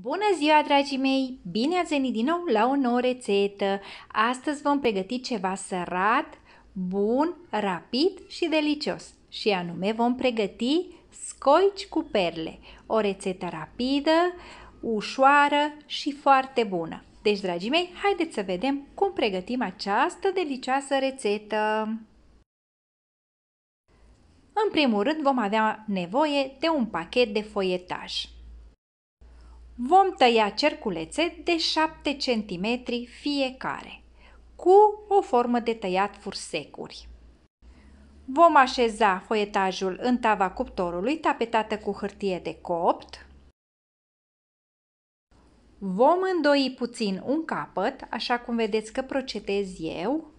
Bună ziua, dragii mei! Bine ați venit din nou la o nouă rețetă! Astăzi vom pregăti ceva sărat, bun, rapid și delicios. Și anume vom pregăti scoici cu perle. O rețetă rapidă, ușoară și foarte bună. Deci, dragii mei, haideți să vedem cum pregătim această delicioasă rețetă. În primul rând vom avea nevoie de un pachet de foietaj. Vom tăia cerculețe de 7 cm fiecare, cu o formă de tăiat fursecuri. Vom așeza foietajul în tava cuptorului tapetată cu hârtie de copt. Vom îndoi puțin un capăt, așa cum vedeți că procedez eu.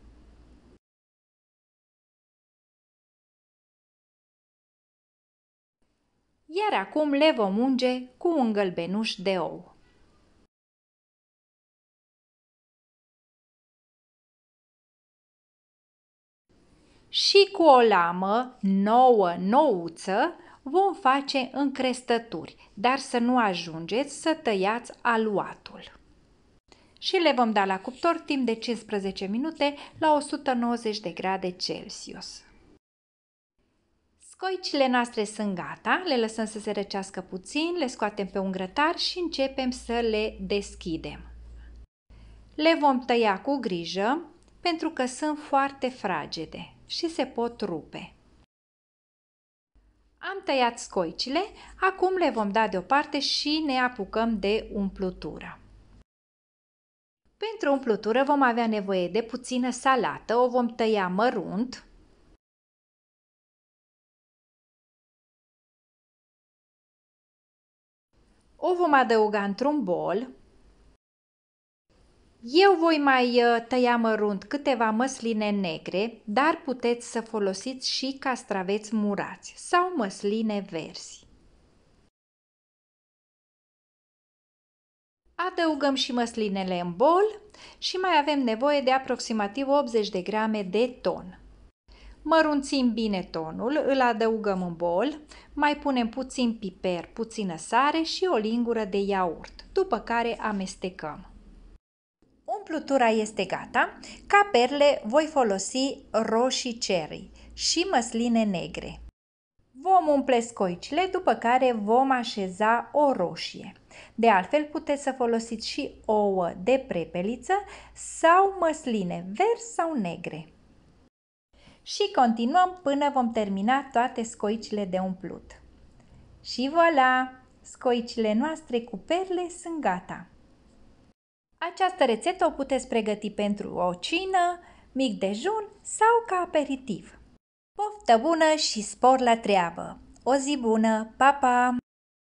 iar acum le vom unge cu un gălbenuș de ou. Și cu o lamă nouă, nouță, vom face încrestături, dar să nu ajungeți să tăiați aluatul. Și le vom da la cuptor timp de 15 minute la 190 de grade Celsius. Scoicile noastre sunt gata, le lăsăm să se răcească puțin, le scoatem pe un grătar și începem să le deschidem. Le vom tăia cu grijă pentru că sunt foarte fragede și se pot rupe. Am tăiat scoicile, acum le vom da deoparte și ne apucăm de umplutură. Pentru umplutură vom avea nevoie de puțină salată, o vom tăia mărunt, o vom adăuga într-un bol. Eu voi mai ă, tăia mărunt câteva măsline negre, dar puteți să folosiți și castraveți murați sau măsline verzi. Adăugăm și măslinele în bol și mai avem nevoie de aproximativ 80 de grame de ton. Mărunțim bine tonul, îl adăugăm în bol, mai punem puțin piper, puțină sare și o lingură de iaurt, după care amestecăm. Umplutura este gata. Ca perle voi folosi roșii cherry și măsline negre. Vom umple scoicile, după care vom așeza o roșie. De altfel, puteți să folosiți și ouă de prepeliță sau măsline verzi sau negre și continuăm până vom termina toate scoicile de umplut. Și voilà! Scoicile noastre cu perle sunt gata! Această rețetă o puteți pregăti pentru o cină, mic dejun sau ca aperitiv. Poftă bună și spor la treabă! O zi bună! Pa, pa!